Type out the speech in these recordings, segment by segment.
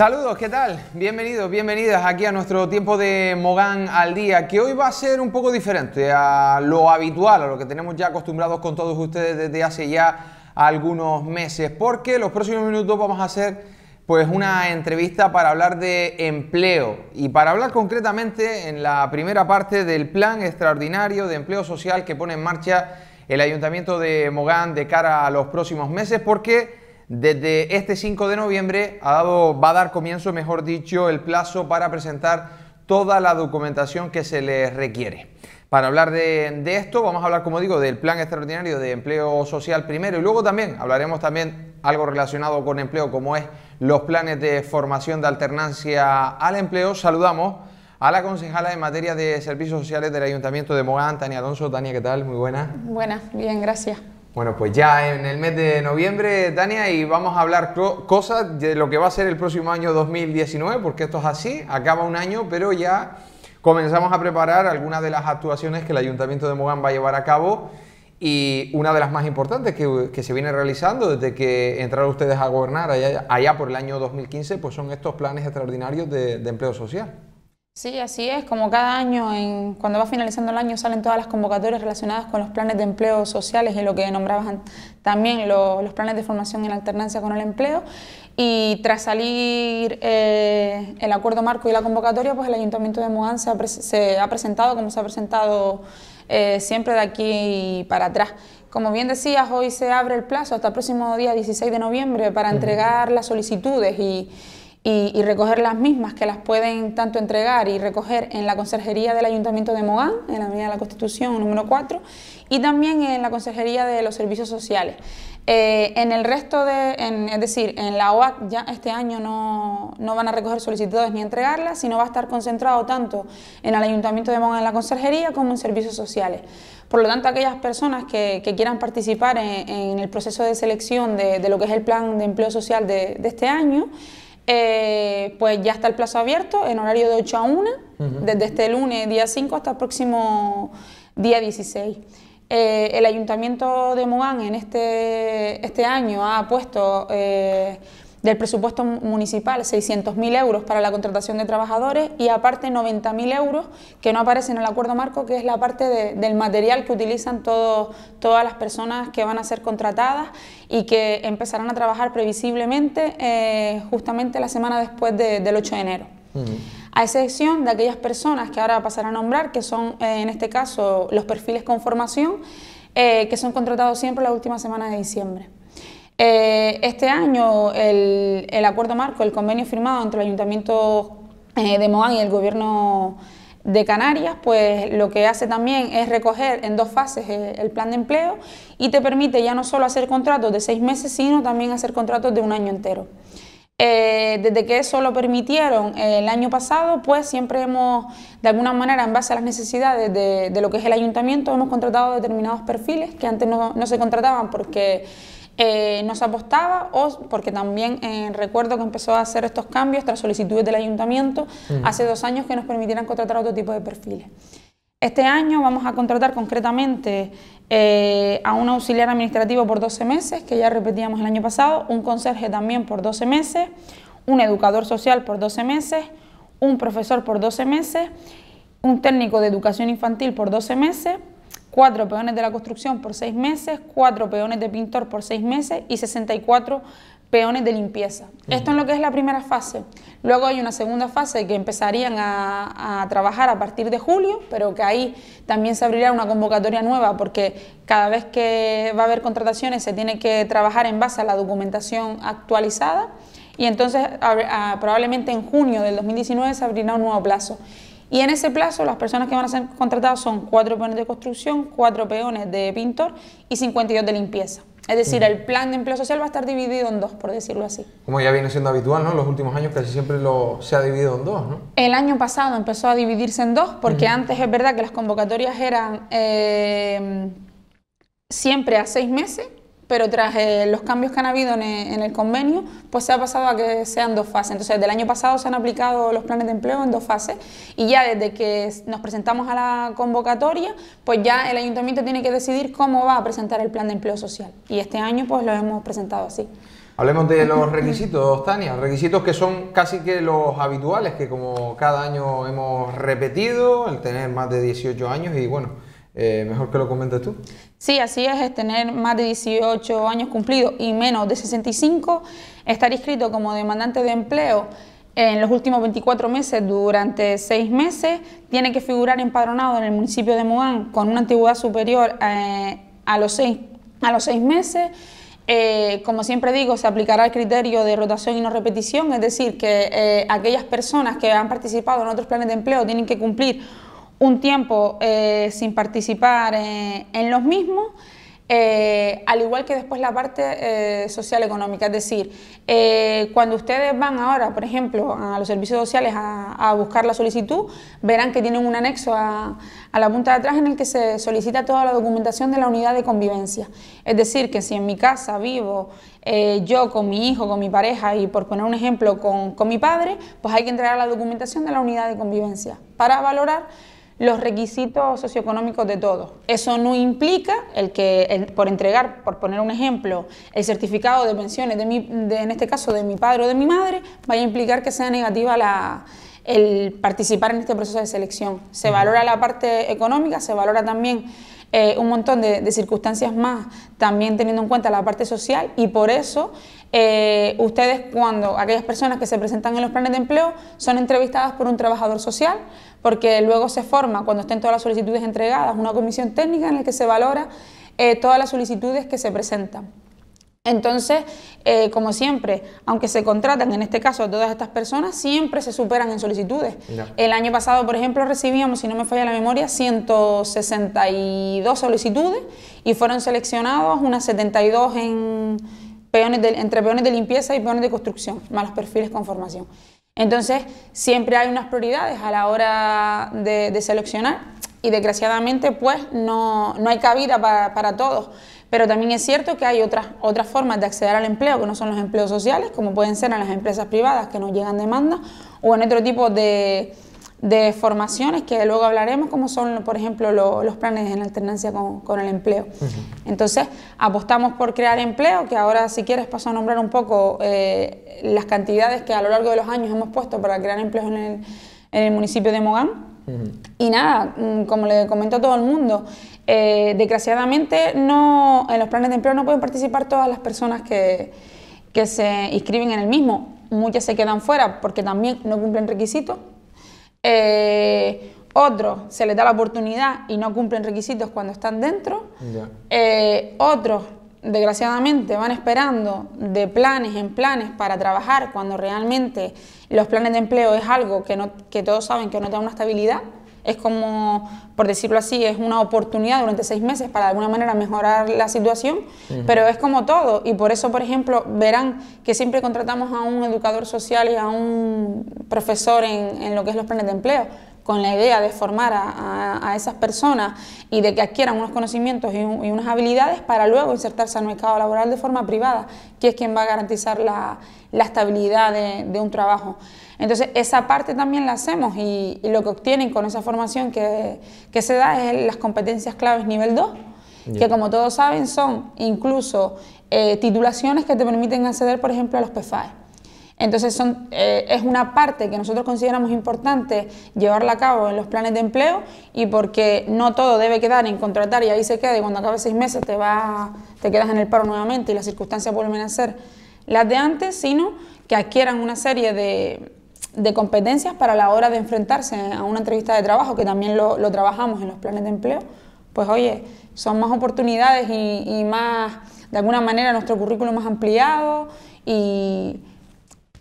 Saludos, ¿qué tal? Bienvenidos, bienvenidas aquí a nuestro tiempo de Mogán al día, que hoy va a ser un poco diferente a lo habitual, a lo que tenemos ya acostumbrados con todos ustedes desde hace ya algunos meses, porque los próximos minutos vamos a hacer pues una entrevista para hablar de empleo y para hablar concretamente en la primera parte del plan extraordinario de empleo social que pone en marcha el Ayuntamiento de Mogán de cara a los próximos meses, porque desde este 5 de noviembre va a dar comienzo, mejor dicho, el plazo para presentar toda la documentación que se les requiere. Para hablar de, esto vamos a hablar, como digo, del Plan Extraordinario de Empleo Social primero y luego también hablaremos también algo relacionado con empleo como es los planes de formación de alternancia al empleo. Saludamos a la concejala en materia de servicios sociales del Ayuntamiento de Mogán, Tania Alonso. Tania, ¿qué tal? Muy buena. Buenas, bien, gracias. Bueno, pues ya en el mes de noviembre, Tania, y vamos a hablar cosas de lo que va a ser el próximo año 2019, porque esto es así, acaba un año, pero ya comenzamos a preparar algunas de las actuaciones que el Ayuntamiento de Mogán va a llevar a cabo y una de las más importantes que, se viene realizando desde que entraron ustedes a gobernar allá, por el año 2015, pues son estos planes extraordinarios de empleo social. Sí, así es. Como cada año, en, cuando va finalizando el año, salen todas las convocatorias relacionadas con los planes de empleo sociales y lo que nombrabas también los planes de formación en alternancia con el empleo. Y tras salir eh, el acuerdo marco y la convocatoria, pues el Ayuntamiento de Mudanza se ha presentado como se ha presentado eh, siempre de aquí para atrás. Como bien decías, hoy se abre el plazo hasta el próximo día 16 de noviembre para entregar las solicitudes y y, recoger las mismas que las pueden tanto entregar y recoger en la conserjería del Ayuntamiento de Mogán, en la medida de la Constitución número 4, y también en la conserjería de los servicios sociales. Eh, en el resto de, es decir, en la OAC ya este año no, no, van a recoger solicitudes ni entregarlas, sino va a estar concentrado tanto en el Ayuntamiento de Mogán en la conserjería como en servicios sociales. Por lo tanto, aquellas personas que, quieran participar en, el proceso de selección de, lo que es el plan de empleo social de este año, eh, pues ya está el plazo abierto en horario de 8 a 1, desde este lunes día 5 hasta el próximo día 16. Eh, el Ayuntamiento de Mogán en este, este año ha puesto... Eh, del presupuesto municipal 600.000 euros para la contratación de trabajadores y aparte 90.000 euros que no aparecen en el acuerdo marco, que es la parte del material que utilizan todas las personas que van a ser contratadas y que empezarán a trabajar previsiblemente eh, justamente la semana después del 8 de enero. a excepción de aquellas personas que ahora pasarán a nombrar, que son eh, en este caso los perfiles con formación, eh, que son contratados siempre la última semana de diciembre. Eh, este año el, acuerdo marco, el convenio firmado entre el Ayuntamiento eh, de Moán y el Gobierno de Canarias, pues lo que hace también es recoger en dos fases eh, el plan de empleo y te permite ya no solo hacer contratos de seis meses, sino también hacer contratos de un año entero. desde que eso lo permitieron el año pasado, pues siempre hemos, de alguna manera, en base a las necesidades de, lo que es el ayuntamiento, hemos contratado determinados perfiles que antes no se contrataban porque eh, nos apostaba, o, porque también eh, recuerdo que empezó a hacer estos cambios tras solicitudes del ayuntamiento hace dos años que nos permitieran contratar otro tipo de perfiles. Este año vamos a contratar concretamente eh, a un auxiliar administrativo por 12 meses, que ya repetíamos el año pasado, un conserje también por 12 meses, un educador social por 12 meses, un profesor por 12 meses, un técnico de educación infantil por 12 meses cuatro peones de la construcción por 6 meses, cuatro peones de pintor por 6 meses y 64 peones de limpieza. Esto es lo que es la primera fase. Luego hay una segunda fase que empezarían a, trabajar a partir de julio, pero que ahí también se abrirá una convocatoria nueva porque cada vez que va a haber contrataciones se tiene que trabajar en base a la documentación actualizada y entonces probablemente en junio del 2019 se abrirá un nuevo plazo. Y en ese plazo las personas que van a ser contratadas son cuatro peones de construcción, cuatro peones de pintor y 52 de limpieza. Es decir, el plan de empleo social va a estar dividido en dos, por decirlo así. Como ya viene siendo habitual, ¿no? Los últimos años casi siempre lo, se ha dividido en dos, ¿no? El año pasado empezó a dividirse en dos, porque antes es verdad que las convocatorias eran eh, siempre a seis meses pero tras los cambios que han habido en, el convenio, pues se ha pasado a que sean dos fases. Entonces, desde el año pasado se han aplicado los planes de empleo en dos fases y ya desde que nos presentamos a la convocatoria, pues ya el ayuntamiento tiene que decidir cómo va a presentar el plan de empleo social. Y este año pues lo hemos presentado así. Hablemos de los requisitos, Tania, requisitos que son casi que los habituales, que como cada año hemos repetido, el tener más de 18 años y bueno, eh, mejor que lo comentes tú. Sí, así es, es tener más de 18 años cumplidos y menos de 65, estar inscrito como demandante de empleo en los últimos 24 meses durante 6 meses, tiene que figurar empadronado en el municipio de Mugán con una antigüedad superior eh, a, los 6, a los meses. Eh, como siempre digo, se aplicará el criterio de rotación y no repetición, es decir, que eh, aquellas personas que han participado en otros planes de empleo tienen que cumplir un tiempo eh, sin participar en, los mismos, eh, al igual que después la parte eh, social económica. Es decir, cuando ustedes van ahora, por ejemplo, a los servicios sociales a, buscar la solicitud, verán que tienen un anexo a, la punta de atrás en el que se solicita toda la documentación de la unidad de convivencia. Es decir, que si en mi casa vivo yo con mi hijo, con mi pareja y por poner un ejemplo con mi padre, pues hay que entregar la documentación de la unidad de convivencia para valorar los requisitos socioeconómicos de todos. Eso no implica el que, por entregar, por poner un ejemplo, el certificado de pensiones, de, mi, de en este caso de mi padre o de mi madre, vaya a implicar que sea negativa la, el participar en este proceso de selección. Se valora la parte económica, se valora también eh, un montón de, circunstancias más, también teniendo en cuenta la parte social y por eso eh, ustedes cuando aquellas personas que se presentan en los planes de empleo son entrevistadas por un trabajador social, porque luego se forma, cuando estén todas las solicitudes entregadas, una comisión técnica en la que se valora eh, todas las solicitudes que se presentan. Entonces, eh, como siempre, aunque se contratan, en este caso, todas estas personas, siempre se superan en solicitudes. El año pasado, por ejemplo, recibíamos, si no me falla la memoria, 162 solicitudes y fueron seleccionados unas 72 en peones entre peones de limpieza y peones de construcción, más los perfiles con formación. Entonces, siempre hay unas prioridades a la hora de, seleccionar y desgraciadamente pues no, no hay cabida para, todos. Pero también es cierto que hay otras, otras formas de acceder al empleo que no son los empleos sociales, como pueden ser en las empresas privadas que nos llegan demanda o en otro tipo de, de formaciones que luego hablaremos, como son, por ejemplo, los planes en alternancia con, con el empleo. Entonces, apostamos por crear empleo, que ahora si quieres paso a nombrar un poco eh, las cantidades que a lo largo de los años hemos puesto para crear empleo en el, en el municipio de Mogán. Y nada, mm, como le comento a todo el mundo, eh, desgraciadamente no, en los planes de empleo no pueden participar todas las personas que, que se inscriben en el mismo. Muchas se quedan fuera porque también no cumplen requisitos eh, otros se les da la oportunidad y no cumplen requisitos cuando están dentro. Eh, otros, desgraciadamente, van esperando de planes en planes para trabajar cuando realmente los planes de empleo es algo que, no, que todos saben que no te da una estabilidad. Es como, por decirlo así, es una oportunidad durante seis meses para de alguna manera mejorar la situación, pero es como todo. Y por eso, por ejemplo, verán que siempre contratamos a un educador social y a un profesor en, lo que es los planes de empleo con la idea de formar a, esas personas y de que adquieran unos conocimientos y, unas habilidades para luego insertarse al mercado laboral de forma privada, que es quien va a garantizar la, estabilidad de un trabajo. Entonces, esa parte también la hacemos y, lo que obtienen con esa formación que, se da es las competencias claves nivel 2, que como todos saben son incluso eh, titulaciones que te permiten acceder, por ejemplo, a los PFAE. Entonces son, eh, es una parte que nosotros consideramos importante llevarla a cabo en los planes de empleo y porque no todo debe quedar en contratar y ahí se queda y cuando acabe seis meses te, va, te quedas en el paro nuevamente y las circunstancias vuelven a ser las de antes, sino que adquieran una serie de, de competencias para la hora de enfrentarse a una entrevista de trabajo, que también lo, trabajamos en los planes de empleo, pues oye, son más oportunidades y, más, de alguna manera, nuestro currículo más ampliado y,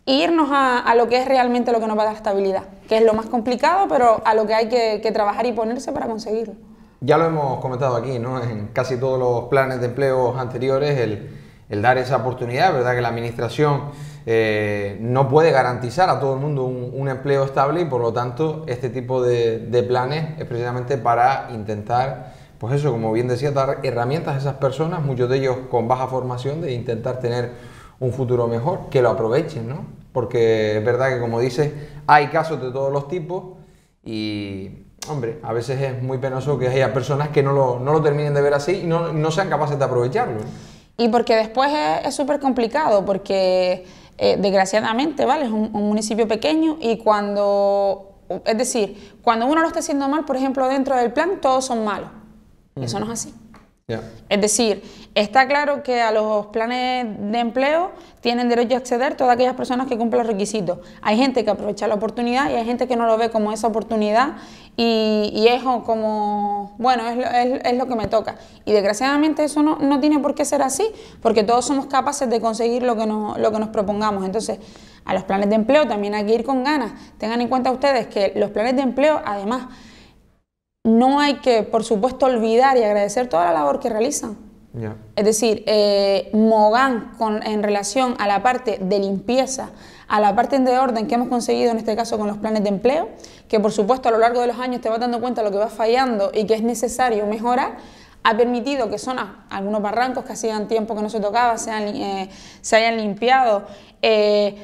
irnos a, lo que es realmente lo que nos va a dar estabilidad, que es lo más complicado, pero a lo que hay que, trabajar y ponerse para conseguirlo. Ya lo hemos comentado aquí, ¿no? En casi todos los planes de empleo anteriores, el, el dar esa oportunidad, ¿verdad? Que la administración eh, no puede garantizar a todo el mundo un, empleo estable y por lo tanto este tipo de, planes es precisamente para intentar pues eso, como bien decía, dar herramientas a esas personas, muchos de ellos con baja formación, de intentar tener un futuro mejor, que lo aprovechen, ¿no? Porque es verdad que, como dices, hay casos de todos los tipos y, hombre, a veces es muy penoso que haya personas que no lo, terminen de ver así y no, sean capaces de aprovecharlo. Y porque después es súper complicado, porque eh, desgraciadamente, ¿vale? Es un, municipio pequeño y cuando, es decir, cuando uno lo está haciendo mal, por ejemplo, dentro del plan, todos son malos. Eso no es así. Es decir, está claro que a los planes de empleo tienen derecho a acceder todas aquellas personas que cumplen los requisitos. Hay gente que aprovecha la oportunidad y hay gente que no lo ve como esa oportunidad y, y es como, bueno, es lo, es, lo, que me toca. Y desgraciadamente eso no, no, tiene por qué ser así, porque todos somos capaces de conseguir lo que, nos, lo que nos propongamos. Entonces, a los planes de empleo también hay que ir con ganas. Tengan en cuenta ustedes que los planes de empleo, además, no hay que, por supuesto, olvidar y agradecer toda la labor que realizan. Es decir, eh, Mogán con, en relación a la parte de limpieza, a la parte de orden que hemos conseguido en este caso con los planes de empleo, que por supuesto a lo largo de los años te vas dando cuenta de lo que va fallando y que es necesario mejorar, ha permitido que zonas, algunos barrancos que hacían tiempo que no se tocaba, se, eh, hayan limpiado. Eh,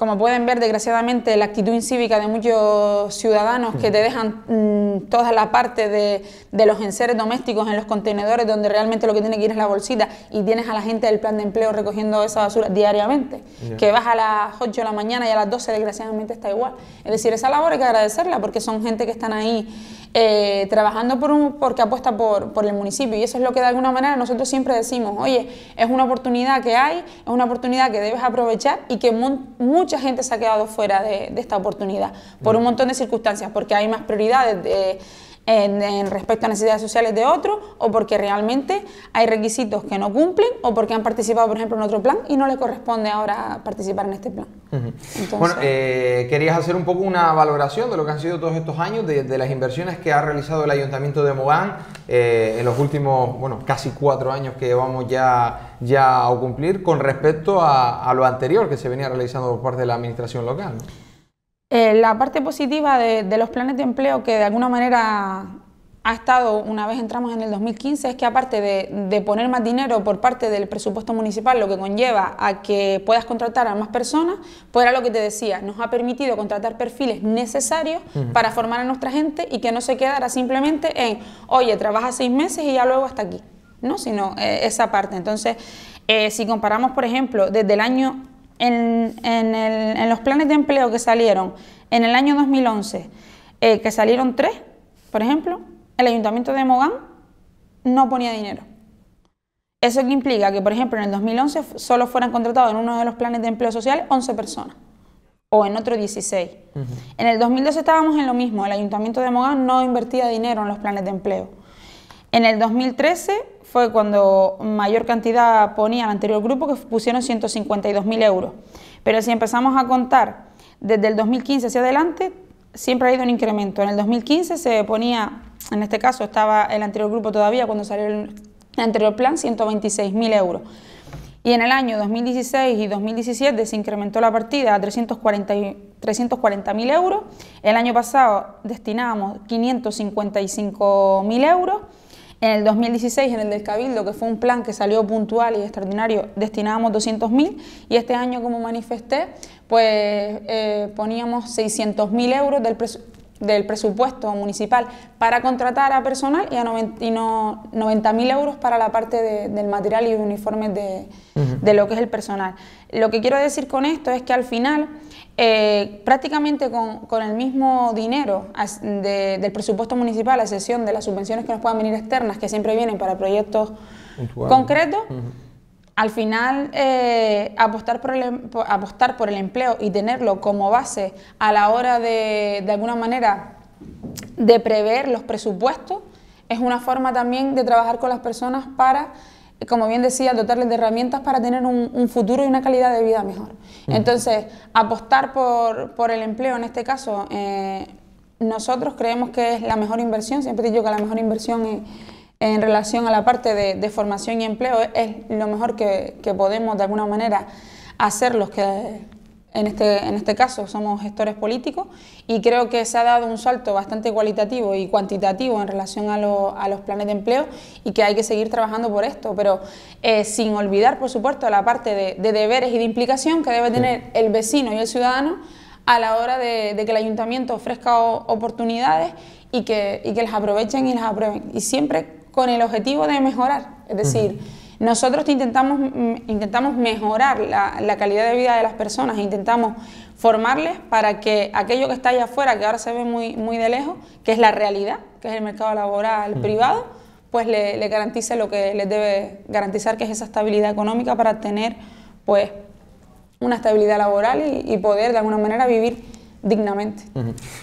como pueden ver, desgraciadamente, la actitud cívica de muchos ciudadanos que te dejan mm, toda la parte de, los enseres domésticos en los contenedores donde realmente lo que tiene que ir es la bolsita y tienes a la gente del plan de empleo recogiendo esa basura diariamente, que vas a las 8 de la mañana y a las 12 desgraciadamente está igual. Es decir, esa labor hay que agradecerla porque son gente que están ahí eh, trabajando por un, porque apuesta por, el municipio y eso es lo que de alguna manera nosotros siempre decimos, oye, es una oportunidad que hay, es una oportunidad que debes aprovechar y que mucha gente se ha quedado fuera de, de esta oportunidad por mm. un montón de circunstancias, porque hay más prioridades. De, en, respecto a necesidades sociales de otros o porque realmente hay requisitos que no cumplen o porque han participado, por ejemplo, en otro plan y no le corresponde ahora participar en este plan. bueno, eh, querías hacer un poco una valoración de lo que han sido todos estos años, de, las inversiones que ha realizado el Ayuntamiento de Mogán eh, en los últimos, bueno, casi cuatro años que vamos ya, a cumplir con respecto a, lo anterior que se venía realizando por parte de la Administración local. Eh, la parte positiva de, los planes de empleo que de alguna manera ha estado una vez entramos en el 2015 es que aparte de, poner más dinero por parte del presupuesto municipal, lo que conlleva a que puedas contratar a más personas, pues era lo que te decía, nos ha permitido contratar perfiles necesarios para formar a nuestra gente y que no se quedara simplemente en, oye, trabaja seis meses y ya luego hasta aquí, ¿no? Sino eh, esa parte. Entonces, eh, si comparamos, por ejemplo, desde el año en, los planes de empleo que salieron en el año 2011, eh, que salieron tres, por ejemplo, el ayuntamiento de Mogán no ponía dinero. Eso implica que, por ejemplo, en el 2011 solo fueran contratados en uno de los planes de empleo social 11 personas o en otro 16. En el 2012 estábamos en lo mismo, el ayuntamiento de Mogán no invertía dinero en los planes de empleo. En el 2013 fue cuando mayor cantidad ponía el anterior grupo, que pusieron 152.000 euros. Pero si empezamos a contar desde el 2015 hacia adelante, siempre ha ido un incremento. En el 2015 se ponía, en este caso estaba el anterior grupo todavía cuando salió el anterior plan, 126.000 euros. Y en el año 2016 y 2017 se incrementó la partida a 340.000 340 euros. El año pasado destinamos 555.000 euros en el 2016, en el del Cabildo, que fue un plan que salió puntual y extraordinario, destinábamos 200.000 y este año, como manifesté, pues eh, poníamos 600.000 euros del, presupuesto municipal para contratar a personal y a 90.000 euros para la parte del material y uniformes de, de lo que es el personal. Lo que quiero decir con esto es que al final eh, prácticamente con, el mismo dinero del presupuesto municipal, a excepción de las subvenciones que nos puedan venir externas, que siempre vienen para proyectos concretos, al final eh, apostar, por el, em, apostar por el empleo y tenerlo como base a la hora de, de alguna manera, de prever los presupuestos, es una forma también de trabajar con las personas para como bien decía, dotarles de herramientas para tener un, futuro y una calidad de vida mejor. Entonces, apostar por, el empleo, en este caso, eh, nosotros creemos que es la mejor inversión, siempre digo que la mejor inversión en, relación a la parte de, formación y empleo es, lo mejor que, podemos de alguna manera hacer los que en este, en este caso somos gestores políticos y creo que se ha dado un salto bastante cualitativo y cuantitativo en relación a, los planes de empleo y que hay que seguir trabajando por esto, pero eh, sin olvidar, por supuesto, la parte de, deberes y de implicación que debe tener el vecino y el ciudadano a la hora de, que el ayuntamiento ofrezca oportunidades y que, que las aprovechen y las aprueben, y siempre con el objetivo de mejorar, es decir... Nosotros intentamos, mm, intentamos mejorar la, calidad de vida de las personas, intentamos formarles para que aquello que está allá afuera, que ahora se ve muy, muy de lejos, que es la realidad, que es el mercado laboral mm. privado, pues le, garantice lo que les debe garantizar, que es esa estabilidad económica para tener pues una estabilidad laboral y, poder de alguna manera vivir dignamente.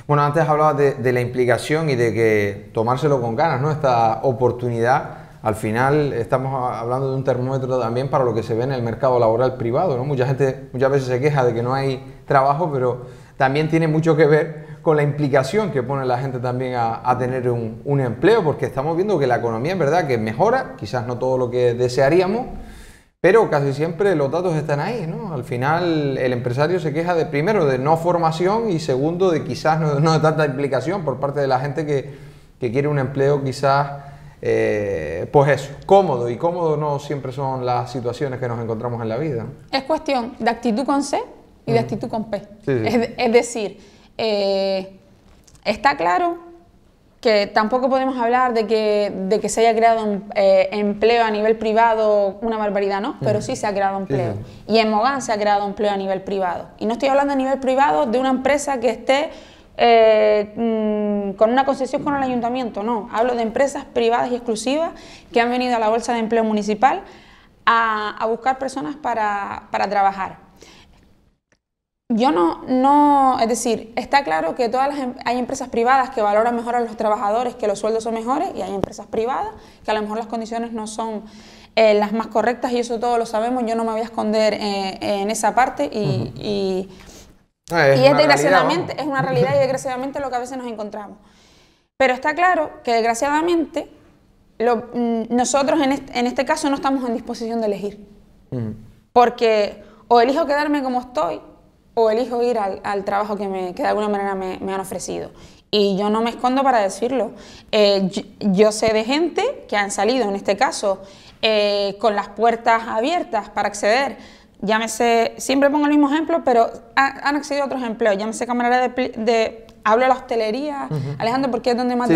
Bueno, antes hablabas de, la implicación y de que tomárselo con ganas, ¿no? Esta oportunidad al final estamos hablando de un termómetro también para lo que se ve en el mercado laboral privado. ¿no? Mucha gente muchas veces se queja de que no hay trabajo, pero también tiene mucho que ver con la implicación que pone la gente también a, tener un, empleo, porque estamos viendo que la economía en verdad que mejora, quizás no todo lo que desearíamos, pero casi siempre los datos están ahí. Al final el empresario se queja de primero de no formación y segundo de quizás no, de tanta implicación por parte de la gente que quiere un empleo quizás eh, pues eso, cómodo y cómodo no siempre son las situaciones que nos encontramos en la vida. Es cuestión de actitud con C y de actitud con P. Es, decir, eh, está claro que tampoco podemos hablar de que, de que se haya creado un, eh, empleo a nivel privado, una barbaridad, ¿no? Pero sí se ha creado empleo. y en Mogán se ha creado empleo a nivel privado. Y no estoy hablando a nivel privado de una empresa que esté eh, mm, con una concesión con el ayuntamiento, no. Hablo de empresas privadas y exclusivas que han venido a la Bolsa de Empleo Municipal a, buscar personas para, trabajar. Yo no, no, es decir, está claro que todas las, em, hay empresas privadas que valoran mejor a los trabajadores, que los sueldos son mejores, y hay empresas privadas que a lo mejor las condiciones no son eh, las más correctas, y eso todos lo sabemos, yo no me voy a esconder eh, en esa parte, y Ah, y es desgraciadamente, es una realidad y desgraciadamente lo que a veces nos encontramos. Pero está claro que desgraciadamente mm, nosotros en este, en este, caso no estamos en disposición de elegir. Porque o elijo quedarme como estoy o elijo ir al, trabajo que, me, que de alguna manera me, han ofrecido. Y yo no me escondo para decirlo. Eh, yo, sé de gente que han salido, en este caso, eh, con las puertas abiertas para acceder Llámese, siempre pongo el mismo ejemplo, pero han accedido a otros empleos. Llámese camarera de, de hablo de la hostelería, Alejandro, porque es donde más,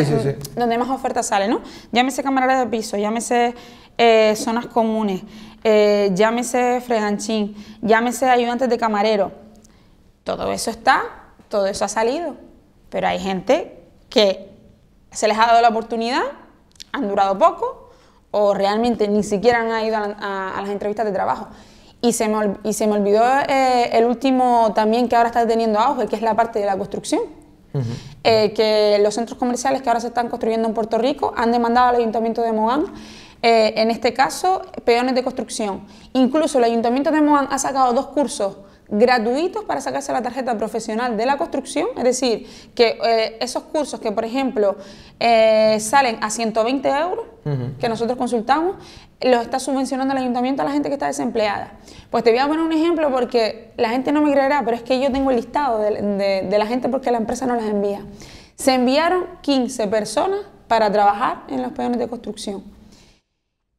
donde más ofertas sale, ¿no? Llámese camarera de piso, llámese eh, zonas comunes, eh, llámese freganchín, llámese ayudantes de camarero. Todo eso está, todo eso ha salido, pero hay gente que se les ha dado la oportunidad, han durado poco o realmente ni siquiera han ido a las entrevistas de trabajo. Y se me, olvidó eh, el último también que ahora está teniendo auge, que es la parte de la construcción. Eh, que los centros comerciales que ahora se están construyendo en Puerto Rico han demandado al Ayuntamiento de Mogán, eh, en este caso, peones de construcción. Incluso el Ayuntamiento de Mogán ha sacado dos cursos gratuitos para sacarse la tarjeta profesional de la construcción, es decir, que eh, esos cursos que, por ejemplo, eh, salen a 120 euros, que nosotros consultamos, los está subvencionando el ayuntamiento a la gente que está desempleada. Pues te voy a poner un ejemplo porque la gente no me creerá, pero es que yo tengo el listado de, de la gente porque la empresa no las envía. Se enviaron 15 personas para trabajar en los peones de construcción.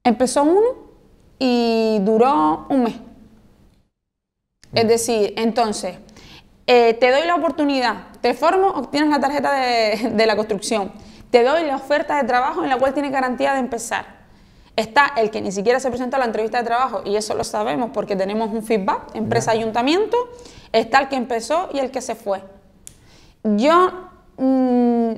Empezó uno y duró un mes. Es decir, entonces, eh, te doy la oportunidad, te formo, obtienes la tarjeta de, la construcción, te doy la oferta de trabajo en la cual tienes garantía de empezar. Está el que ni siquiera se presentó a la entrevista de trabajo, y eso lo sabemos porque tenemos un feedback, empresa-ayuntamiento. Está el que empezó y el que se fue. Yo mm,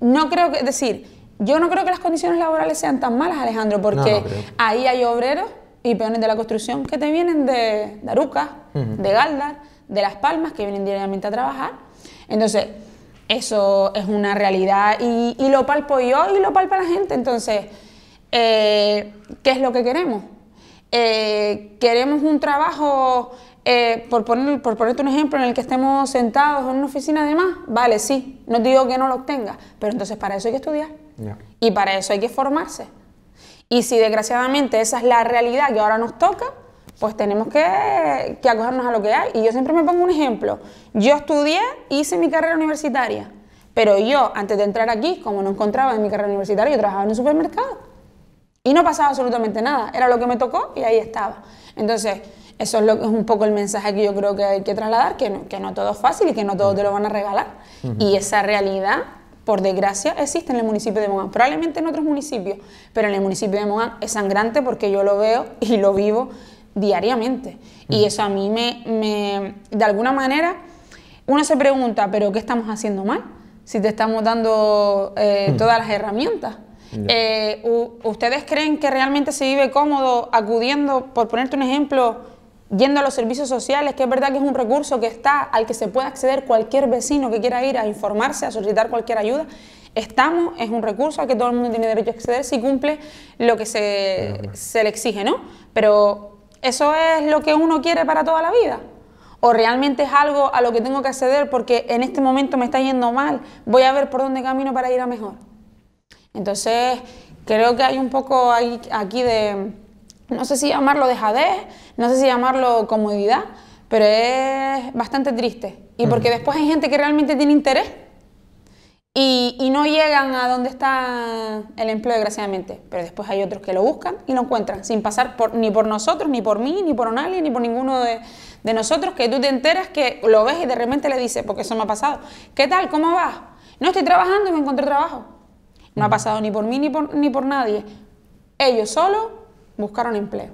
no creo que, decir, yo no creo que las condiciones laborales sean tan malas, Alejandro, porque ahí hay obreros y peones de la construcción que te vienen de, daruca Aruca, de Galdar, de Las Palmas, que vienen diariamente a trabajar. Entonces, eso es una realidad y, lo palpo yo y lo palpa la gente. Entonces, eh, ¿qué es lo que queremos? Eh, queremos un trabajo, eh, por, poner, por ponerte un ejemplo, en el que estemos sentados en una oficina además vale, sí, no digo que no lo obtenga pero entonces para eso hay que estudiar y para eso hay que formarse. Y si desgraciadamente esa es la realidad que ahora nos toca, pues tenemos que, acogernos a lo que hay. Y yo siempre me pongo un ejemplo. Yo estudié, hice mi carrera universitaria, pero yo antes de entrar aquí, como no encontraba en mi carrera universitaria, yo trabajaba en un supermercado. Y no pasaba absolutamente nada, era lo que me tocó y ahí estaba. Entonces, eso es, un poco el mensaje que yo creo que hay que trasladar, que no, todo es fácil y que no todo te lo van a regalar. Y esa realidad por desgracia, existe en el municipio de Mogán, probablemente en otros municipios, pero en el municipio de Mogán es sangrante porque yo lo veo y lo vivo diariamente. Y mm. eso a mí me, de alguna manera, uno se pregunta, pero ¿qué estamos haciendo mal? Si te estamos dando eh, mm. todas las herramientas. Eh, ¿Ustedes creen que realmente se vive cómodo acudiendo, por ponerte un ejemplo, yendo a los servicios sociales, que es verdad que es un recurso que está al que se puede acceder cualquier vecino que quiera ir a informarse, a solicitar cualquier ayuda. Estamos, es un recurso al que todo el mundo tiene derecho a acceder si cumple lo que se, se le exige, ¿no? Pero eso es lo que uno quiere para toda la vida. ¿O realmente es algo a lo que tengo que acceder porque en este momento me está yendo mal? Voy a ver por dónde camino para ir a mejor. Entonces, creo que hay un poco aquí de, no sé si llamarlo dejadez, no sé si llamarlo comodidad, pero es bastante triste. Y porque después hay gente que realmente tiene interés y, no llegan a donde está el empleo, desgraciadamente. Pero después hay otros que lo buscan y lo encuentran, sin pasar por, ni por nosotros, ni por mí, ni por nadie, ni por ninguno de, nosotros, que tú te enteras que lo ves y de repente le dices, porque eso me ha pasado, ¿qué tal? ¿Cómo vas? No estoy trabajando y me encontré trabajo. No ha pasado ni por mí ni por, ni por nadie. Ellos solo buscaron empleo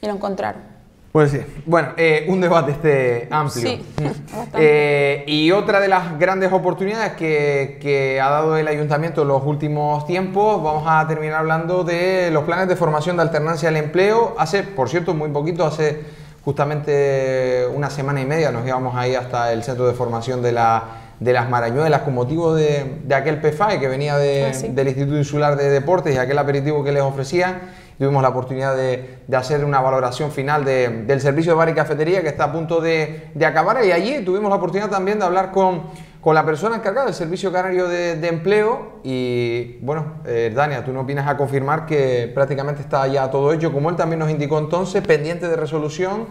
y lo encontraron. Pues sí, bueno, eh, un debate este amplio. Sí, eh, y otra de las grandes oportunidades que, ha dado el ayuntamiento en los últimos tiempos, vamos a terminar hablando de los planes de formación de alternancia al empleo. Hace, por cierto, muy poquito, hace justamente una semana y media nos íbamos ahí hasta el centro de formación de, la, de las Marañuelas con motivo de, aquel PFAE que venía pues del Instituto Insular de Deportes y aquel aperitivo que les ofrecían tuvimos la oportunidad de, de hacer una valoración final del servicio de bar y cafetería que está a punto de, de, acabar y allí tuvimos la oportunidad también de hablar con, con la persona encargada del Servicio Canario de, Empleo y bueno, eh, Dania, tú no opinas a confirmar que prácticamente está ya todo hecho, como él también nos indicó entonces, pendiente de resolución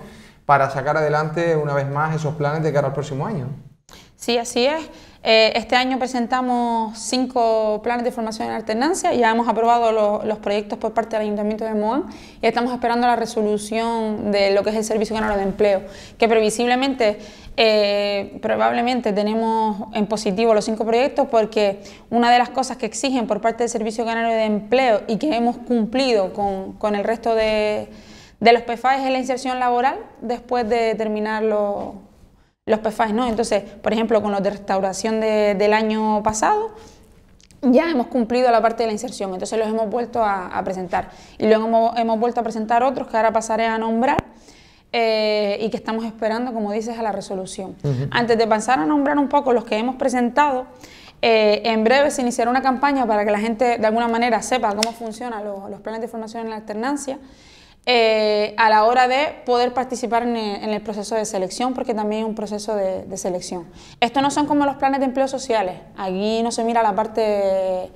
para sacar adelante una vez más esos planes de cara al próximo año. Sí, así es. Eh, este año presentamos cinco planes de formación en alternancia, ya hemos aprobado los proyectos por parte del Ayuntamiento de Moán y estamos esperando la resolución de lo que es el Servicio Canario de Empleo, que previsiblemente, eh, probablemente tenemos en positivo los cinco proyectos porque una de las cosas que exigen por parte del Servicio Canario de Empleo y que hemos cumplido con, el resto de, los PFA es la inserción laboral después de terminar los los PFAS, ¿no? Entonces, por ejemplo, con los de restauración del año pasado, ya hemos cumplido la parte de la inserción, entonces los hemos vuelto a, presentar. Y luego hemos, vuelto a presentar otros que ahora pasaré a nombrar eh, y que estamos esperando, como dices, a la resolución. Antes de pasar a nombrar un poco los que hemos presentado, eh, en breve se iniciará una campaña para que la gente de alguna manera sepa cómo funcionan los, los planes de formación en la alternancia. Eh, a la hora de poder participar en el, proceso de selección, porque también es un proceso de, selección. Estos no son como los planes de empleo sociales. Aquí no se mira la parte,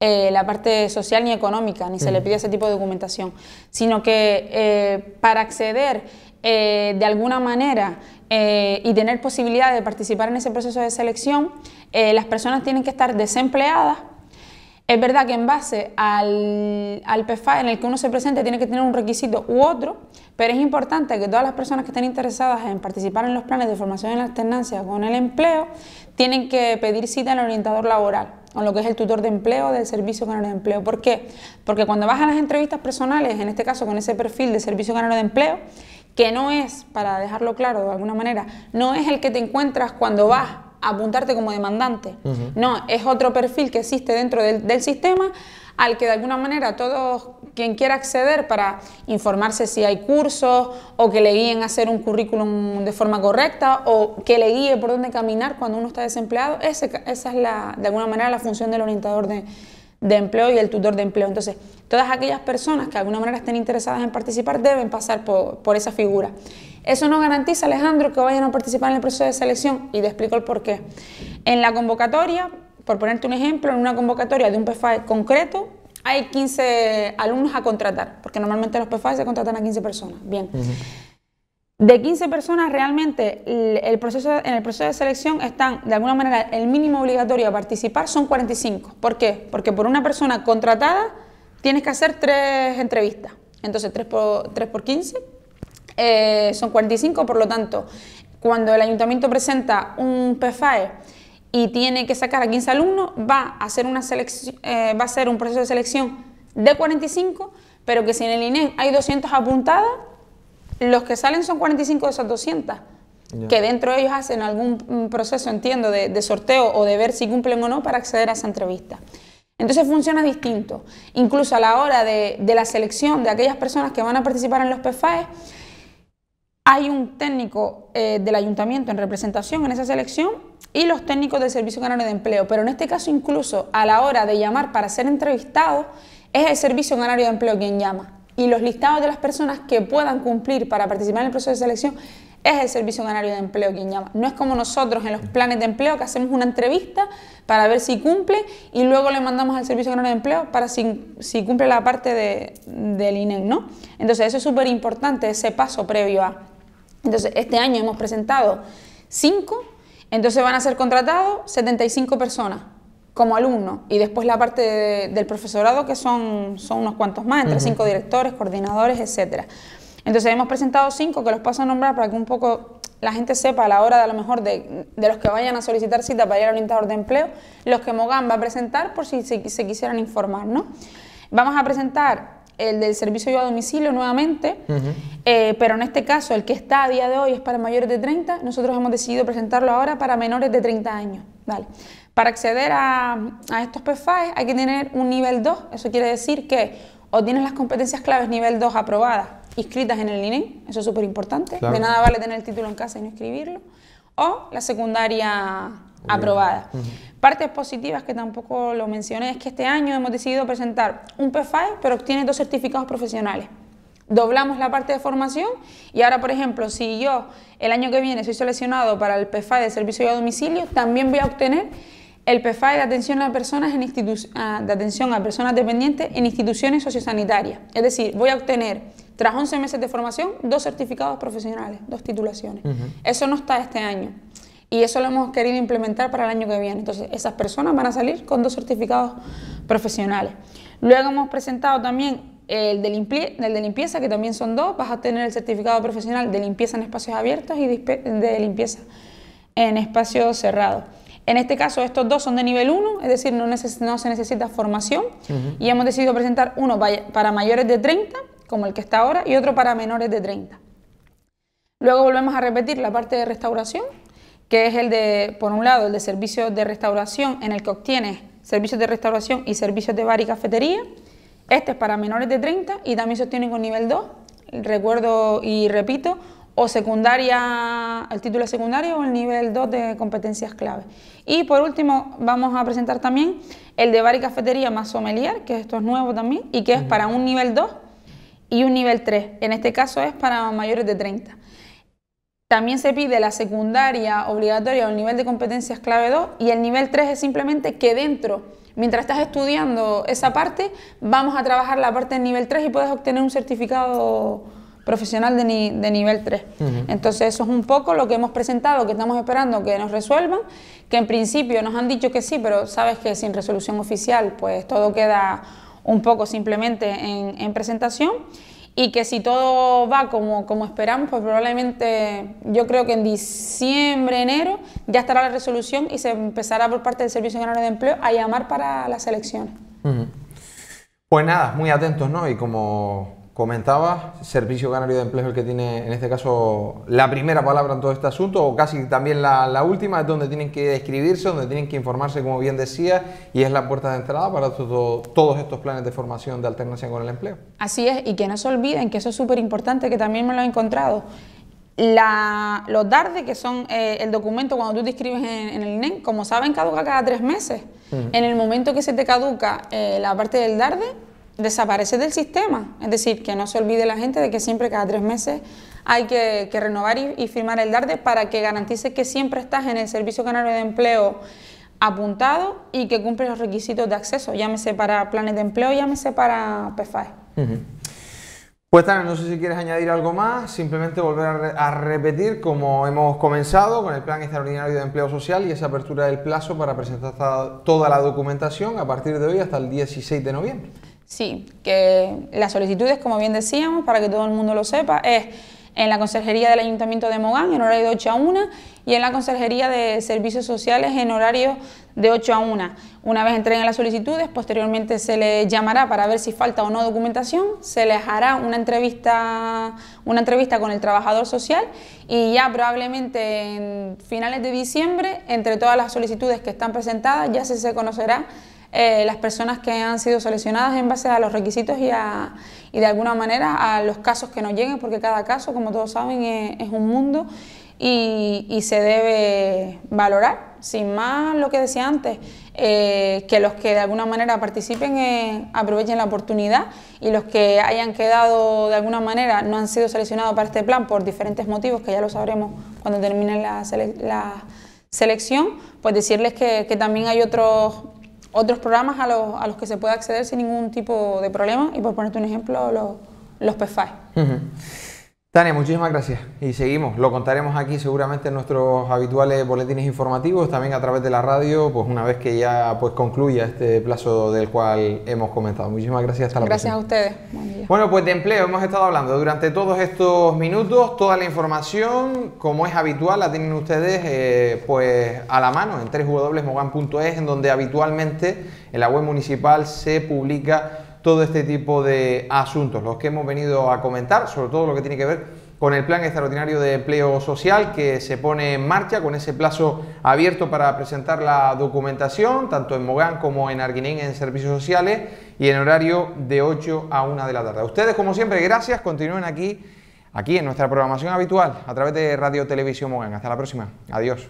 eh, la parte social ni económica, ni se le mm. pide ese tipo de documentación, sino que eh, para acceder de alguna manera y tener posibilidad de participar en ese proceso de selección, las personas tienen que estar desempleadas es verdad que en base al, PFA en el que uno se presente tiene que tener un requisito u otro, pero es importante que todas las personas que estén interesadas en participar en los planes de formación en alternancia con el empleo tienen que pedir cita al orientador laboral o lo que es el tutor de empleo del servicio canario de empleo. ¿Por qué? Porque cuando vas a las entrevistas personales, en este caso con ese perfil de servicio canario de empleo, que no es, para dejarlo claro de alguna manera, no es el que te encuentras cuando vas apuntarte como demandante. No, es otro perfil que existe dentro del, sistema al que de alguna manera todos, quien quiera acceder para informarse si hay cursos o que le guíen a hacer un currículum de forma correcta o que le guíe por dónde caminar cuando uno está desempleado, esa es la, de alguna manera la función del orientador de, empleo y el tutor de empleo. Entonces, todas aquellas personas que de alguna manera estén interesadas en participar deben pasar por, por esa figura. Eso no garantiza, Alejandro, que vayan a participar en el proceso de selección y te explico el por qué. En la convocatoria, por ponerte un ejemplo, en una convocatoria de un PFAE concreto, hay 15 alumnos a contratar, porque normalmente los PFAE se contratan a 15 personas. Bien. De 15 personas realmente en el proceso de selección están, de alguna manera, el mínimo obligatorio a participar son 45. ¿Por qué? Porque por una persona contratada tienes que hacer tres entrevistas. Entonces, tres por, 3 por 15 eh, son 45, por lo tanto, cuando el ayuntamiento presenta un PFAE y tiene que sacar a 15 alumnos, va a hacer, una eh, va a ser un proceso de selección de 45, pero que si en el INE hay 200 apuntadas, los que salen son 45 de esas 200. Que dentro de ellos hacen algún mm, proceso, entiendo, de, sorteo o de ver si cumplen o no para acceder a esa entrevista. Entonces funciona distinto. Incluso a la hora de, de, la selección de aquellas personas que van a participar en los PFAE, hay un técnico eh, del ayuntamiento en representación en esa selección y los técnicos del Servicio Canario de Empleo. Pero en este caso incluso a la hora de llamar para ser entrevistado es el Servicio Canario de Empleo quien llama. Y los listados de las personas que puedan cumplir para participar en el proceso de selección es el Servicio Canario de Empleo quien llama. No es como nosotros en los planes de empleo que hacemos una entrevista para ver si cumple y luego le mandamos al Servicio Canario de Empleo para si, si cumple la parte del INEM, ¿no? Entonces eso es súper importante, ese paso previo a... Entonces, este año hemos presentado cinco, entonces van a ser contratados 75 personas como alumnos y después la parte del profesorado que son, son unos cuantos más, entre cinco directores, coordinadores, etc. Entonces hemos presentado cinco, que los paso a nombrar para que un poco la gente sepa a la hora de a lo mejor de, los que vayan a solicitar cita para ir al orientador de empleo, los que Mogán va a presentar por si se, se quisieran informar, ¿no? Vamos a presentar el del servicio a domicilio nuevamente, eh, pero en este caso el que está a día de hoy es para mayores de 30, nosotros hemos decidido presentarlo ahora para menores de 30 años. Vale. Para acceder a, estos PFAES hay que tener un nivel 2, eso quiere decir que o tienes las competencias claves nivel 2 aprobadas, inscritas en el INE, eso es súper importante, de nada vale tener el título en casa y no escribirlo, o la secundaria aprobada. Partes positivas que tampoco lo mencioné es que este año hemos decidido presentar un PFAE, pero obtiene dos certificados profesionales. Doblamos la parte de formación y ahora, por ejemplo, si yo el año que viene soy seleccionado para el PFAE de servicio a domicilio, también voy a obtener el PFAE de atención a personas en ah, de atención a personas dependientes en instituciones sociosanitarias. Es decir, voy a obtener tras 11 meses de formación dos certificados profesionales, dos titulaciones. Eso no está este año. Y eso lo hemos querido implementar para el año que viene. Entonces, esas personas van a salir con dos certificados profesionales. Luego hemos presentado también el de, limpieza, que también son dos. Vas a tener el certificado profesional de limpieza en espacios abiertos y de limpieza en espacios cerrados. En este caso, estos dos son de nivel 1, es decir, no, no se necesita formación. Y hemos decidido presentar uno para mayores de 30, como el que está ahora, y otro para menores de 30. Luego volvemos a repetir la parte de restauración, que es el de, por un lado, el de servicios de restauración, en el que obtienes servicios de restauración y servicios de bar y cafetería. Este es para menores de 30 y también se obtiene con nivel 2, recuerdo y repito, o secundaria, el título secundario o el nivel 2 de competencias clave. Y por último, vamos a presentar también el de bar y cafetería más sommelier, que esto es nuevo también y que es para un nivel 2 y un nivel 3. En este caso es para mayores de 30. También se pide la secundaria obligatoria o el nivel de competencias clave 2 y el nivel 3 es simplemente que dentro, mientras estás estudiando esa parte, vamos a trabajar la parte del nivel 3 y puedes obtener un certificado profesional de, nivel 3. Entonces eso es un poco lo que hemos presentado, que estamos esperando que nos resuelvan, que en principio nos han dicho que sí, pero sabes que sin resolución oficial pues todo queda un poco simplemente en presentación y que si todo va como, como esperamos, pues probablemente yo creo que en diciembre, enero, ya estará la resolución y se empezará por parte del Servicio General de Empleo a llamar para las elecciones. Pues nada, muy atentos, ¿no? Y como Comentabas, Servicio Canario de Empleo es el que tiene en este caso la primera palabra en todo este asunto, o casi también la, última, es donde tienen que escribirse, donde tienen que informarse, como bien decía, y es la puerta de entrada para todos estos planes de formación de alternancia con el empleo. Así es, y que no se olviden, que eso es súper importante, que también me lo he encontrado. La, los DARDE, que son eh, el documento cuando tú te inscribes en, el inem como saben, caduca cada tres meses. En el momento que se te caduca eh, la parte del DARDE, desaparece del sistema. Es decir, que no se olvide la gente de que siempre cada tres meses hay que, renovar y, firmar el DARDE para que garantice que siempre estás en el Servicio Canario de Empleo apuntado y que cumples los requisitos de acceso, llámese para planes de empleo, llámese para PFAE. Pues Tana, no sé si quieres añadir algo más, simplemente volver a, repetir como hemos comenzado con el Plan Extraordinario de Empleo Social y esa apertura del plazo para presentar toda la documentación a partir de hoy hasta el 16 de noviembre. Sí, que las solicitudes, como bien decíamos, para que todo el mundo lo sepa, es en la Conserjería del Ayuntamiento de Mogán en horario de 8 a 1 y en la Conserjería de Servicios Sociales en horario de 8 a 1. Una vez entreguen las solicitudes, posteriormente se les llamará para ver si falta o no documentación, se les hará una entrevista, una entrevista con el trabajador social y ya probablemente en finales de diciembre, entre todas las solicitudes que están presentadas, ya se conocerá eh, las personas que han sido seleccionadas en base a los requisitos y, a, y de alguna manera a los casos que nos lleguen, porque cada caso, como todos saben, eh, es, un mundo y, se debe valorar. Sin más, lo que decía antes, eh, que los que de alguna manera participen aprovechen la oportunidad y los que hayan quedado de alguna manera, no han sido seleccionados para este plan por diferentes motivos, que ya lo sabremos cuando termine la, selección, pues decirles que también hay otros otros programas a los, a los que se puede acceder sin ningún tipo de problema y por ponerte un ejemplo, los, los Tania, muchísimas gracias y seguimos. Lo contaremos aquí seguramente en nuestros habituales boletines informativos, también a través de la radio, pues una vez que ya pues concluya este plazo del cual hemos comentado. Muchísimas gracias. Hasta la gracias a ustedes. Bueno, pues de empleo hemos estado hablando durante todos estos minutos. Toda la información, como es habitual, la tienen ustedes eh, pues a la mano en www.mogan.es, en donde habitualmente en la web municipal se publica todo este tipo de asuntos, los que hemos venido a comentar, sobre todo lo que tiene que ver con el plan extraordinario de empleo social que se pone en marcha con ese plazo abierto para presentar la documentación, tanto en Mogán como en Arguinén, en servicios sociales y en horario de 8 a 1 de la tarde. ustedes, como siempre, gracias, continúen aquí, aquí en nuestra programación habitual a través de Radio Televisión Mogán. Hasta la próxima. Adiós.